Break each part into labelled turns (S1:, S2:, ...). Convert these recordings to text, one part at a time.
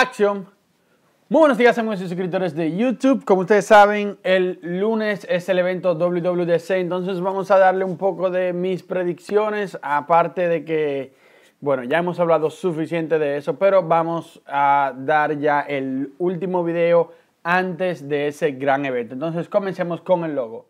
S1: Acción. Muy buenos días amigos y suscriptores de YouTube. Como ustedes saben, el lunes es el evento WWDC, entonces vamos a darle un poco de mis predicciones, aparte de que, bueno, ya hemos hablado suficiente de eso, pero vamos a dar ya el último video antes de ese gran evento. Entonces comencemos con el logo.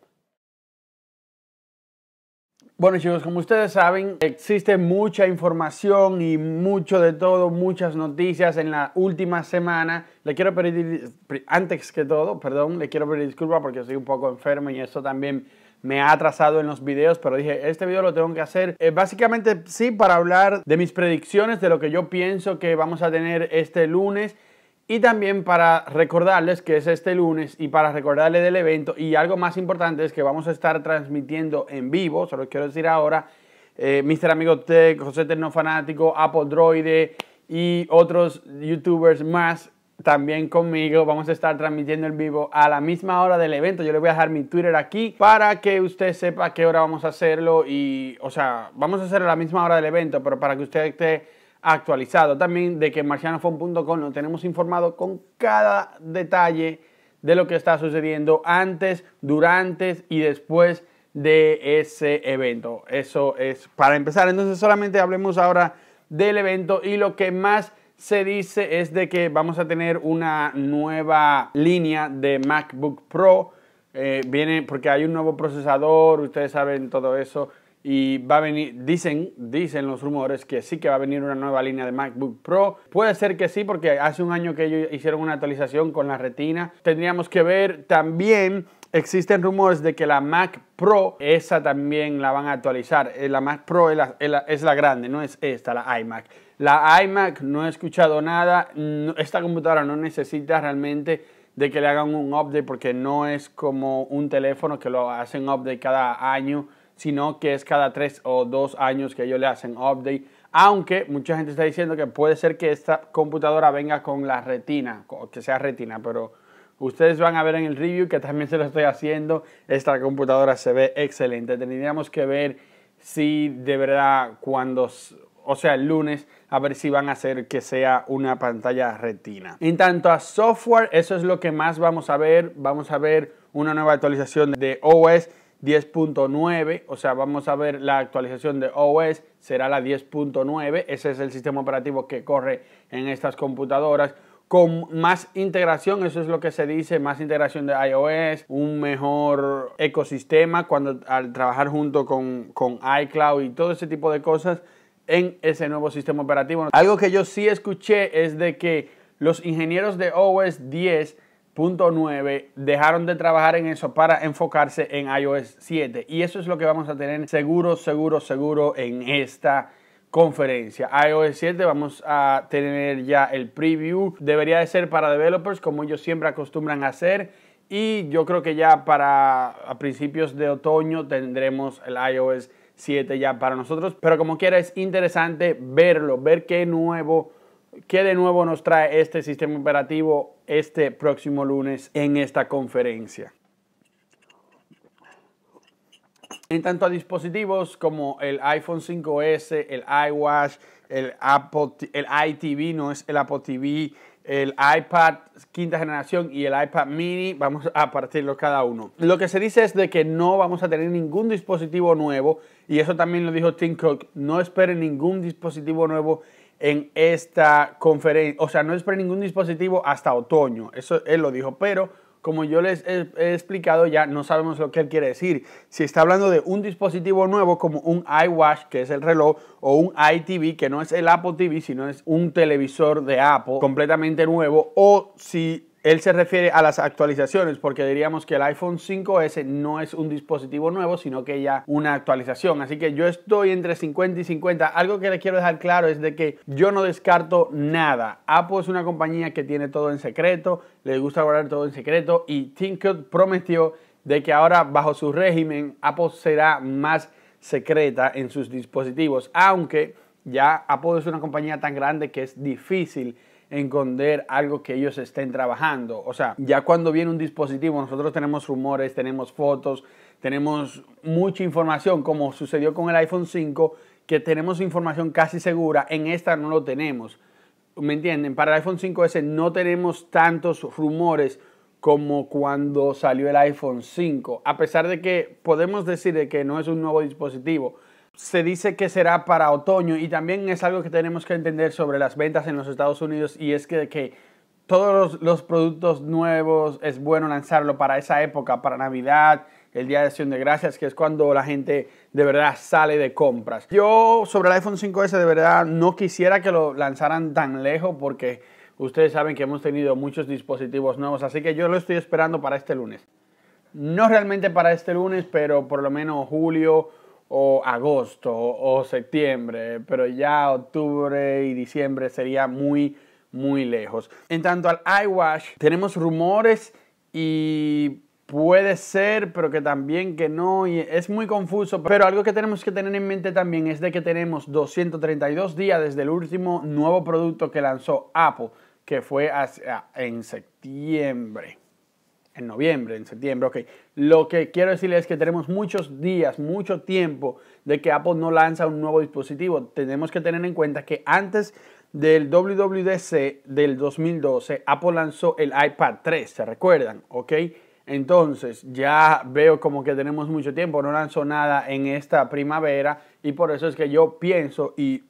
S1: Bueno chicos, como ustedes saben, existe mucha información y mucho de todo, muchas noticias en la última semana. Le quiero pedir, antes que todo, perdón, le quiero pedir disculpas porque estoy un poco enfermo y esto también me ha atrasado en los videos, pero dije, este video lo tengo que hacer eh, básicamente sí para hablar de mis predicciones, de lo que yo pienso que vamos a tener este lunes y también para recordarles que es este lunes y para recordarles del evento y algo más importante es que vamos a estar transmitiendo en vivo, se lo quiero decir ahora, eh, Mr. Amigo Tech, José Terno Fanático, Apple y otros youtubers más también conmigo. Vamos a estar transmitiendo en vivo a la misma hora del evento. Yo les voy a dejar mi Twitter aquí para que usted sepa a qué hora vamos a hacerlo. Y, o sea, vamos a hacerlo a la misma hora del evento, pero para que usted esté actualizado. También de que marcianofon.com lo tenemos informado con cada detalle de lo que está sucediendo antes, durante y después de ese evento. Eso es para empezar. Entonces solamente hablemos ahora del evento y lo que más se dice es de que vamos a tener una nueva línea de MacBook Pro. Eh, viene porque hay un nuevo procesador, ustedes saben todo eso y va a venir, dicen, dicen los rumores que sí que va a venir una nueva línea de MacBook Pro. Puede ser que sí, porque hace un año que ellos hicieron una actualización con la retina. Tendríamos que ver también Existen rumores de que la Mac Pro, esa también la van a actualizar. Eh, la Mac Pro es la, grande, no es esta, la iMac. La iMac no he escuchado nada. esta computadora no necesita realmente de que le hagan un update porque no es como un teléfono que lo hacen update cada año sino que es cada tres o dos años que ellos le hacen update. Aunque mucha gente está diciendo que puede ser que esta computadora venga con la retina, que sea retina, pero ustedes van a ver en el review que también se lo estoy haciendo. Esta computadora se ve excelente. Tendríamos que ver si de verdad cuando, o sea, el lunes, a ver si van a hacer que sea una pantalla retina. En tanto a software, eso es lo que más vamos a ver. Vamos a ver una nueva actualización de OS 10.9, o sea, vamos a ver la actualización de OS, será la 10.9, ese es el sistema operativo que corre en estas computadoras. Con más integración, eso es lo que se dice, más integración de iOS, un mejor ecosistema cuando al trabajar junto con, con iCloud y todo ese tipo de cosas en ese nuevo sistema operativo. Algo que yo sí escuché es de que los ingenieros de OS 10 Punto 9, dejaron de trabajar en eso para enfocarse en iOS 7. Y eso es lo que vamos a tener seguro, seguro, seguro en esta conferencia. iOS 7 vamos a tener ya el preview. Debería de ser para developers como ellos siempre acostumbran a hacer. Y yo creo que ya para a principios de otoño tendremos el iOS 7 ya para nosotros. Pero como quiera es interesante verlo, ver qué nuevo ¿Qué de nuevo nos trae este sistema operativo este próximo lunes en esta conferencia? En tanto a dispositivos como el iPhone 5S, el iWatch, el, Apple, el iTV, no es el Apple TV, el iPad quinta generación y el iPad mini, vamos a partirlo cada uno. Lo que se dice es de que no vamos a tener ningún dispositivo nuevo, y eso también lo dijo Tim Cook, no esperen ningún dispositivo nuevo en esta conferencia, o sea, no es para ningún dispositivo hasta otoño, eso él lo dijo, pero como yo les he, explicado ya, no sabemos lo que él quiere decir. Si está hablando de un dispositivo nuevo como un iWatch, que es el reloj, o un iTV, que no es el Apple TV, sino es un televisor de Apple completamente nuevo, o si él se refiere a las actualizaciones porque diríamos que el iPhone 5S no es un dispositivo nuevo, sino que ya una actualización. Así que yo estoy entre 50 y 50. Algo que le quiero dejar claro es de que yo no descarto nada. Apple es una compañía que tiene todo en secreto, le gusta guardar todo en secreto y Tinker prometió de que ahora bajo su régimen Apple será más secreta en sus dispositivos, aunque ya Apple es una compañía tan grande que es difícil enconder algo que ellos estén trabajando. O sea, ya cuando viene un dispositivo, nosotros tenemos rumores, tenemos fotos, tenemos mucha información, como sucedió con el iPhone 5, que tenemos información casi segura, en esta no lo tenemos. ¿Me entienden? Para el iPhone 5S no tenemos tantos rumores como cuando salió el iPhone 5, a pesar de que podemos decir que no es un nuevo dispositivo, se dice que será para otoño y también es algo que tenemos que entender sobre las ventas en los Estados Unidos y es que, todos los, los, productos nuevos es bueno lanzarlo para esa época, para Navidad, el Día de Acción de Gracias, que es cuando la gente de verdad sale de compras. Yo sobre el iPhone 5S de verdad no quisiera que lo lanzaran tan lejos porque ustedes saben que hemos tenido muchos dispositivos nuevos, así que yo lo estoy esperando para este lunes. No realmente para este lunes, pero por lo menos julio o agosto o septiembre, pero ya octubre y diciembre sería muy, muy lejos. En tanto al iWatch, tenemos rumores y puede ser, pero que también que no, y es muy confuso, pero algo que tenemos que tener en mente también es de que tenemos 232 días desde el último nuevo producto que lanzó Apple, que fue en septiembre en noviembre, en septiembre, ok. Lo que quiero decirles es que tenemos muchos días, mucho tiempo de que Apple no lanza un nuevo dispositivo. Tenemos que tener en cuenta que antes del WWDC del 2012, Apple lanzó el iPad 3, ¿se recuerdan? Ok. Entonces ya veo como que tenemos mucho tiempo, no lanzó nada en esta primavera y por eso es que yo pienso y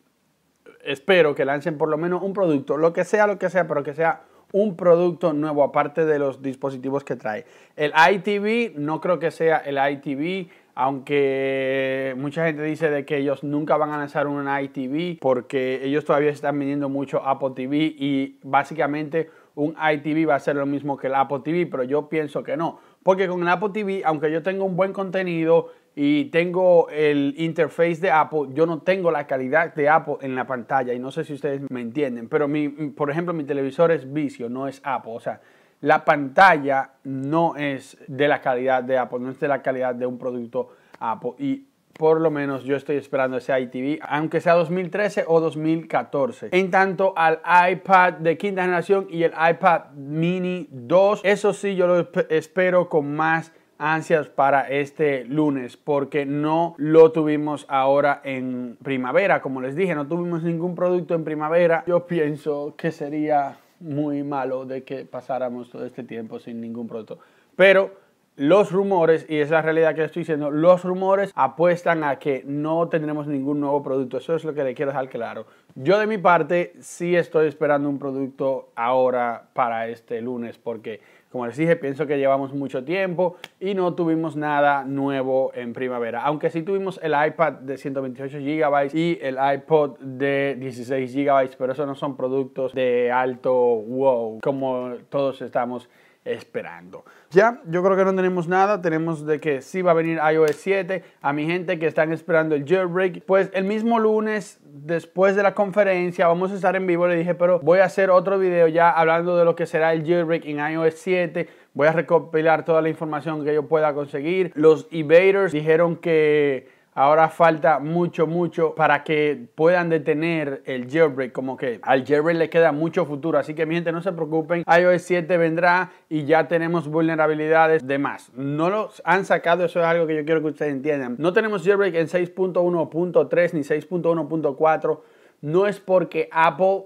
S1: espero que lancen por lo menos un producto, lo que sea, lo que sea, pero que sea un producto nuevo, aparte de los dispositivos que trae. El ITV, no creo que sea el ITV, aunque mucha gente dice de que ellos nunca van a lanzar un ITV porque ellos todavía están vendiendo mucho Apple TV y básicamente un ITV va a ser lo mismo que el Apple TV, pero yo pienso que no porque con el Apple TV, aunque yo tengo un buen contenido y tengo el interface de Apple, yo no tengo la calidad de Apple en la pantalla. Y no sé si ustedes me entienden, pero mi, por ejemplo, mi televisor es Vicio, no es Apple. O sea, la pantalla no es de la calidad de Apple, no es de la calidad de un producto Apple. Y por lo menos yo estoy esperando ese ITV, aunque sea 2013 o 2014. En tanto al iPad de quinta generación y el iPad mini 2, eso sí yo lo espero con más ansias para este lunes porque no lo tuvimos ahora en primavera como les dije no tuvimos ningún producto en primavera yo pienso que sería muy malo de que pasáramos todo este tiempo sin ningún producto pero los rumores, y es la realidad que estoy diciendo, los rumores apuestan a que no tendremos ningún nuevo producto. Eso es lo que le quiero dejar claro. Yo de mi parte sí estoy esperando un producto ahora para este lunes porque, como les dije, pienso que llevamos mucho tiempo y no tuvimos nada nuevo en primavera. Aunque sí tuvimos el iPad de 128 GB y el iPod de 16 GB, pero eso no son productos de alto wow como todos estamos esperando. Ya, yo creo que no tenemos nada, tenemos de que sí va a venir iOS 7, a mi gente que están esperando el jailbreak, pues el mismo lunes después de la conferencia vamos a estar en vivo, le dije, pero voy a hacer otro video ya hablando de lo que será el jailbreak en iOS 7, voy a recopilar toda la información que yo pueda conseguir. Los evaders dijeron que Ahora falta mucho, mucho para que puedan detener el jailbreak. Como que al jailbreak le queda mucho futuro. Así que mi gente, no se preocupen. iOS 7 vendrá y ya tenemos vulnerabilidades de más. No los han sacado. Eso es algo que yo quiero que ustedes entiendan. No tenemos jailbreak en 6.1.3 ni 6.1.4. No es porque Apple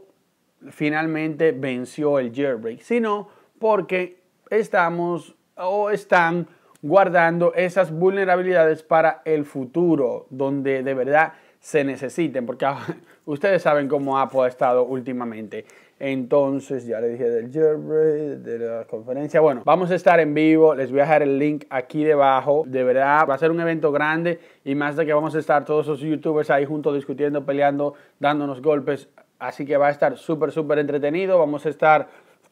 S1: finalmente venció el jailbreak, sino porque estamos o están guardando esas vulnerabilidades para el futuro, donde de verdad se necesiten, porque ustedes saben cómo Apple ha estado últimamente. Entonces, ya le dije del Jerry, de la conferencia. Bueno, vamos a estar en vivo. Les voy a dejar el link aquí debajo. De verdad, va a ser un evento grande y más de que vamos a estar todos esos youtubers ahí juntos discutiendo, peleando, dándonos golpes. Así que va a estar súper, súper entretenido. Vamos a estar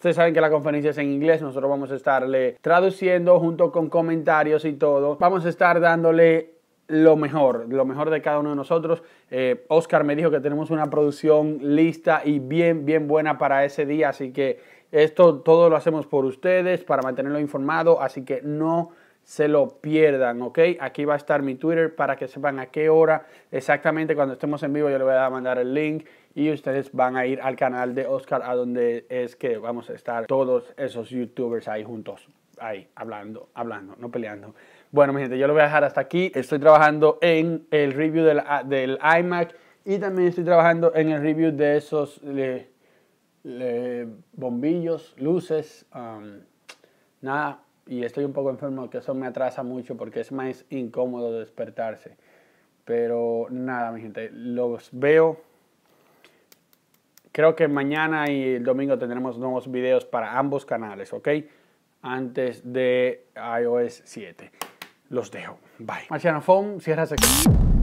S1: Ustedes saben que la conferencia es en inglés, nosotros vamos a estarle traduciendo junto con comentarios y todo. Vamos a estar dándole lo mejor, lo mejor de cada uno de nosotros. Eh, Oscar me dijo que tenemos una producción lista y bien, bien buena para ese día, así que esto todo lo hacemos por ustedes, para mantenerlo informado, así que no se lo pierdan, ¿ok? Aquí va a estar mi Twitter para que sepan a qué hora exactamente cuando estemos en vivo, yo le voy a mandar el link y ustedes van a ir al canal de Oscar a donde es que vamos a estar todos esos youtubers ahí juntos, ahí hablando, hablando, no peleando. Bueno, mi gente, yo lo voy a dejar hasta aquí. Estoy trabajando en el review del, ah, iMac y también estoy trabajando en el review de esos bombillos, luces, um, nada. Y estoy un poco enfermo, que eso me atrasa mucho porque es más incómodo despertarse. Pero nada, mi gente, los veo Creo que mañana y el domingo tendremos nuevos videos para ambos canales, ¿ok? Antes de iOS 7. Los dejo. Bye. Marciano Phone, cierras aquí.